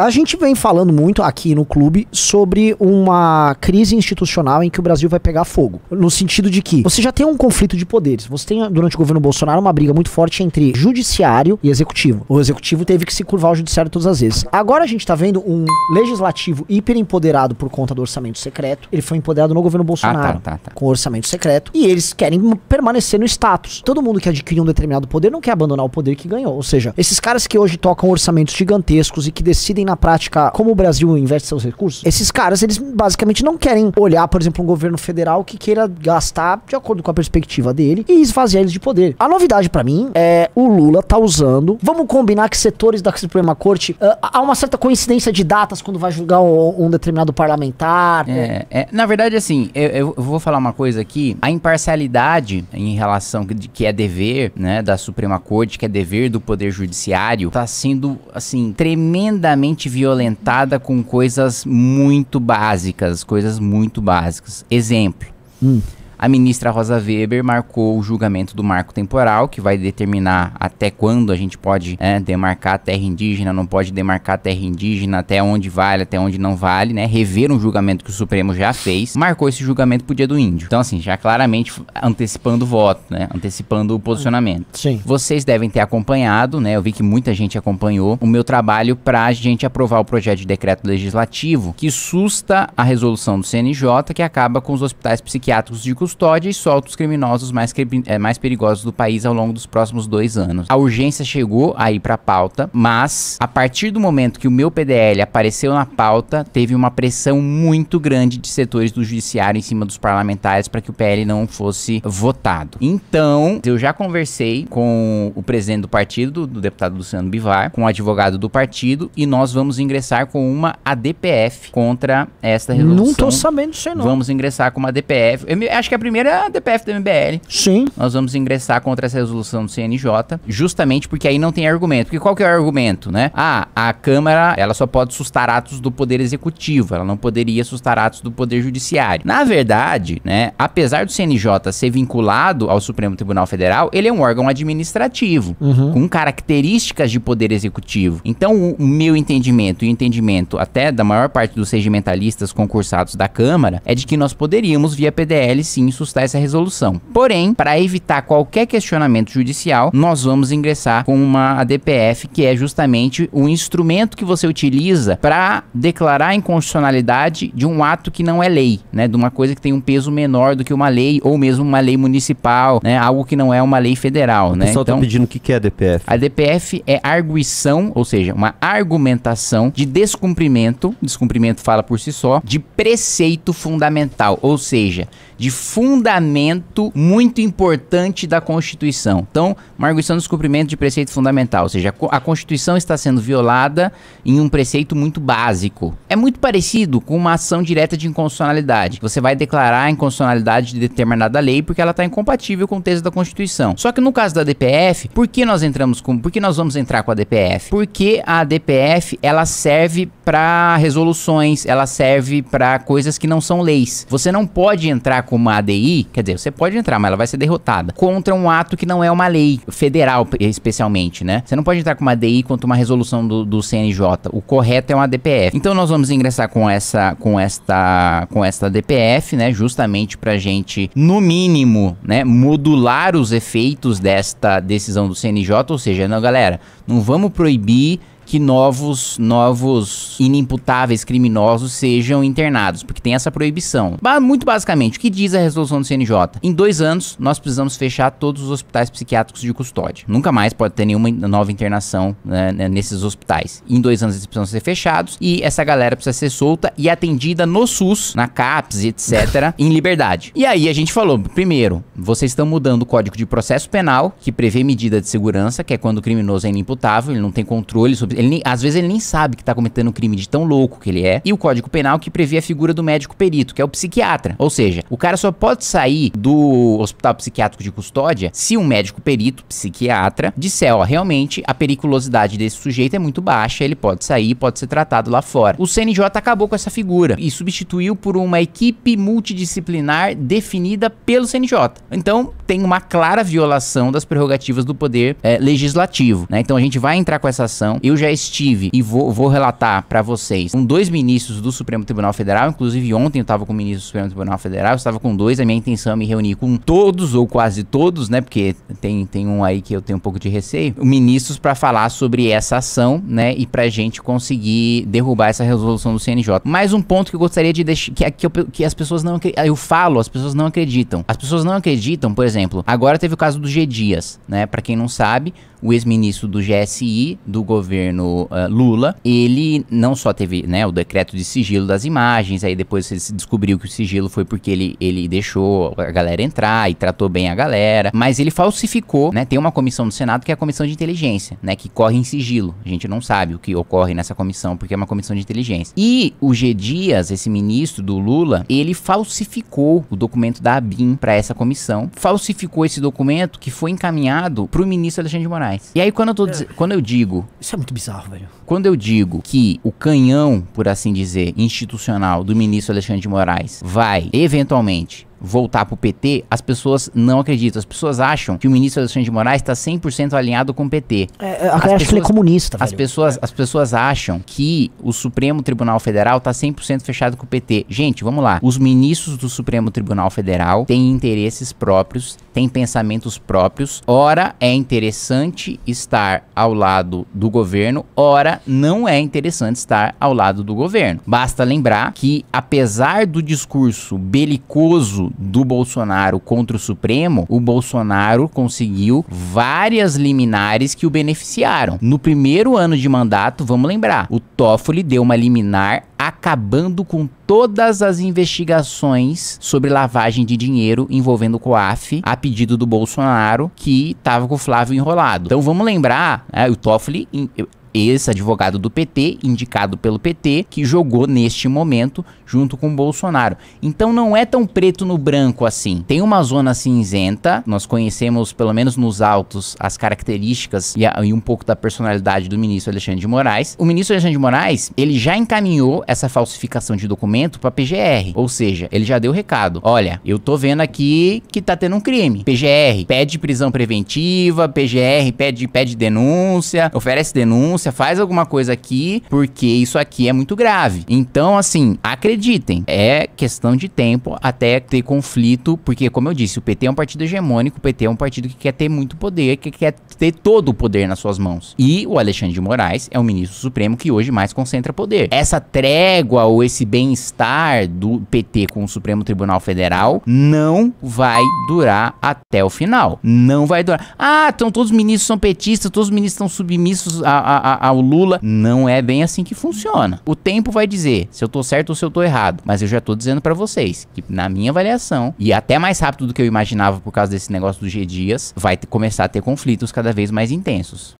A gente vem falando muito aqui no clube sobre uma crise institucional em que o Brasil vai pegar fogo. No sentido de que você já tem um conflito de poderes. Você tem, durante o governo Bolsonaro, uma briga muito forte entre judiciário e executivo. O executivo teve que se curvar ao judiciário todas as vezes. Agora a gente tá vendo um legislativo hiper empoderado por conta do orçamento secreto. Ele foi empoderado no governo Bolsonaro ah, tá, tá, tá. com orçamento secreto. E eles querem permanecer no status. Todo mundo que adquiriu um determinado poder não quer abandonar o poder que ganhou. Ou seja, esses caras que hoje tocam orçamentos gigantescos e que decidem na prática como o Brasil investe seus recursos, esses caras, eles basicamente não querem olhar, por exemplo, um governo federal que queira gastar de acordo com a perspectiva dele e esvaziar eles de poder. A novidade para mim é o Lula tá usando. Vamos combinar que setores da Suprema Corte uh, há uma certa coincidência de datas quando vai julgar um, um determinado parlamentar. É, é, na verdade, assim, eu, eu, vou falar uma coisa aqui. A imparcialidade em relação de, que é dever, né, da Suprema Corte, que é dever do Poder Judiciário, tá sendo assim tremendamente violentada com coisas muito básicas, coisas muito básicas. Exemplo. Hum. A ministra Rosa Weber marcou o julgamento do marco temporal, que vai determinar até quando a gente pode é, demarcar a terra indígena, não pode demarcar a terra indígena, até onde vale, até onde não vale, né? Rever um julgamento que o Supremo já fez, marcou esse julgamento pro dia do índio. Então, assim, já claramente antecipando o voto, né? Antecipando o posicionamento. Sim. Vocês devem ter acompanhado, né? Eu vi que muita gente acompanhou o meu trabalho pra gente aprovar o projeto de decreto legislativo que susta a resolução do CNJ que acaba com os hospitais psiquiátricos de custódia e solta os criminosos mais, é, mais perigosos do país ao longo dos próximos dois anos. A urgência chegou aí para a pauta, mas a partir do momento que o meu PDL apareceu na pauta, teve uma pressão muito grande de setores do judiciário em cima dos parlamentares para que o PL não fosse votado. Então, eu já conversei com o presidente do partido, do deputado Luciano Bivar, com o advogado do partido e nós vamos ingressar com uma ADPF contra esta resolução. Não tô sabendo disso não. Vamos ingressar com uma ADPF. Eu acho que é primeiro é a DPF do MBL. Sim. Nós vamos ingressar contra essa resolução do CNJ, justamente porque aí não tem argumento. Porque qual que é o argumento, né? Ah, a Câmara, ela só pode sustar atos do Poder Executivo, ela não poderia sustar atos do Poder Judiciário. Na verdade, né, apesar do CNJ ser vinculado ao Supremo Tribunal Federal, ele é um órgão administrativo, uhum. com características de Poder Executivo. Então, o meu entendimento e o entendimento até da maior parte dos regimentalistas concursados da Câmara é de que nós poderíamos, via PDL, sim, insustar sustar essa resolução. Porém, para evitar qualquer questionamento judicial, nós vamos ingressar com uma ADPF, que é justamente o instrumento que você utiliza para declarar a inconstitucionalidade de um ato que não é lei, né, de uma coisa que tem um peso menor do que uma lei ou mesmo uma lei municipal, né, algo que não é uma lei federal, o né? Pessoal tá então, tá pedindo o que é a ADPF A é arguição, ou seja, uma argumentação de descumprimento, descumprimento fala por si só, de preceito fundamental, ou seja, de fundamento fundamento muito importante da Constituição. Então, marguição do cumprimento de preceito fundamental, ou seja, a Constituição está sendo violada em um preceito muito básico. É muito parecido com uma ação direta de inconstitucionalidade. Você vai declarar a inconstitucionalidade de determinada lei porque ela está incompatível com o texto da Constituição. Só que no caso da DPF, por que nós entramos com, por que nós vamos entrar com a DPF? Porque a DPF ela serve para resoluções, ela serve para coisas que não são leis. Você não pode entrar com uma ADI, quer dizer, você pode entrar, mas ela vai ser derrotada, contra um ato que não é uma lei federal, especialmente, né? Você não pode entrar com uma ADI contra uma resolução do, do CNJ. O correto é uma DPF. Então nós vamos ingressar com essa com esta com esta DPF, né, justamente para gente no mínimo, né, modular os efeitos desta decisão do CNJ, ou seja, não, galera, não vamos proibir que novos, novos inimputáveis criminosos sejam internados, porque tem essa proibição. Muito basicamente, o que diz a resolução do CNJ? Em dois anos, nós precisamos fechar todos os hospitais psiquiátricos de custódia. Nunca mais pode ter nenhuma nova internação né, né, nesses hospitais. Em dois anos, eles precisam ser fechados e essa galera precisa ser solta e atendida no SUS, na CAPS, etc., em liberdade. E aí a gente falou, primeiro, vocês estão mudando o Código de Processo Penal, que prevê medida de segurança, que é quando o criminoso é inimputável, ele não tem controle sobre ele nem, às vezes ele nem sabe que tá cometendo um crime de tão louco que ele é. E o Código Penal que prevê a figura do médico perito, que é o psiquiatra. Ou seja, o cara só pode sair do hospital psiquiátrico de custódia se um médico perito, psiquiatra, disser, ó, realmente a periculosidade desse sujeito é muito baixa, ele pode sair, pode ser tratado lá fora. O CNJ acabou com essa figura e substituiu por uma equipe multidisciplinar definida pelo CNJ. Então, tem uma clara violação das prerrogativas do poder é, legislativo. Né? Então a gente vai entrar com essa ação. Eu já estive e vou, vou relatar para vocês com dois ministros do Supremo Tribunal Federal. Inclusive, ontem eu estava com o ministro do Supremo Tribunal Federal, eu estava com dois. A minha intenção é me reunir com todos, ou quase todos, né? Porque tem, tem um aí que eu tenho um pouco de receio. Ministros para falar sobre essa ação, né? E pra gente conseguir derrubar essa resolução do CNJ. Mais um ponto que eu gostaria de deixar. Que, que, que as pessoas não. Eu falo, as pessoas não acreditam. As pessoas não acreditam, por exemplo exemplo, agora teve o caso do G. Dias, né? Para quem não sabe, o ex-ministro do GSI do governo uh, Lula, ele não só teve né, o decreto de sigilo das imagens, aí depois se descobriu que o sigilo foi porque ele, ele deixou a galera entrar e tratou bem a galera, mas ele falsificou, né? Tem uma comissão do Senado que é a comissão de inteligência, né? Que corre em sigilo. A gente não sabe o que ocorre nessa comissão, porque é uma comissão de inteligência. E o G. Dias, esse ministro do Lula, ele falsificou o documento da ABIN para essa comissão, falsificou falsificou esse documento que foi encaminhado pro ministro Alexandre de Moraes. E aí, quando eu, tô, é. quando eu digo. Isso é muito bizarro, velho. Quando eu digo que o canhão, por assim dizer, institucional do ministro Alexandre de Moraes vai, eventualmente, voltar pro PT, as pessoas não acreditam. As pessoas acham que o ministro Alexandre de Moraes está 100% alinhado com o PT. É, eu acho que ele é comunista. As pessoas, é. as pessoas acham que o Supremo Tribunal Federal está 100% fechado com o PT. Gente, vamos lá. Os ministros do Supremo Tribunal Federal têm interesses próprios, têm pensamentos próprios. Ora, é interessante estar ao lado do governo, ora, não é interessante estar ao lado do governo. Basta lembrar que, apesar do discurso belicoso do Bolsonaro contra o Supremo, o Bolsonaro conseguiu várias liminares que o beneficiaram. No primeiro ano de mandato, vamos lembrar, o Toffoli deu uma liminar acabando com todas as investigações sobre lavagem de dinheiro envolvendo o COAF a pedido do Bolsonaro, que estava com o Flávio enrolado. Então vamos lembrar, é, o Toffoli ex-advogado do PT, indicado pelo PT, que jogou neste momento junto com Bolsonaro. Então não é tão preto no branco assim. Tem uma zona cinzenta, nós conhecemos pelo menos nos autos as características e, a, e um pouco da personalidade do ministro Alexandre de Moraes. O ministro Alexandre de Moraes, ele já encaminhou essa falsificação de documento para PGR, ou seja, ele já deu o recado. Olha, eu tô vendo aqui que tá tendo um crime. PGR pede prisão preventiva, PGR pede pede denúncia, oferece denúncia denúncia, faz alguma coisa aqui, porque isso aqui é muito grave. Então, assim, acreditem, é questão de tempo até ter conflito, porque, como eu disse, o PT é um partido hegemônico, o PT é um partido que quer ter muito poder, que quer ter todo o poder nas suas mãos. E o Alexandre de Moraes é o ministro supremo que hoje mais concentra poder. Essa trégua ou esse bem-estar do PT com o Supremo Tribunal Federal não vai durar até o final. Não vai durar. Ah, então todos os ministros são petistas, todos os ministros estão submissos a, a, a, ao Lula. Não é bem assim que funciona. O tempo vai dizer se eu tô certo ou se eu tô errado. Mas eu já tô dizendo para vocês que, na minha avaliação, e até mais rápido do que eu imaginava por causa desse negócio do G Dias, vai começar a ter conflitos cada vez mais intensos.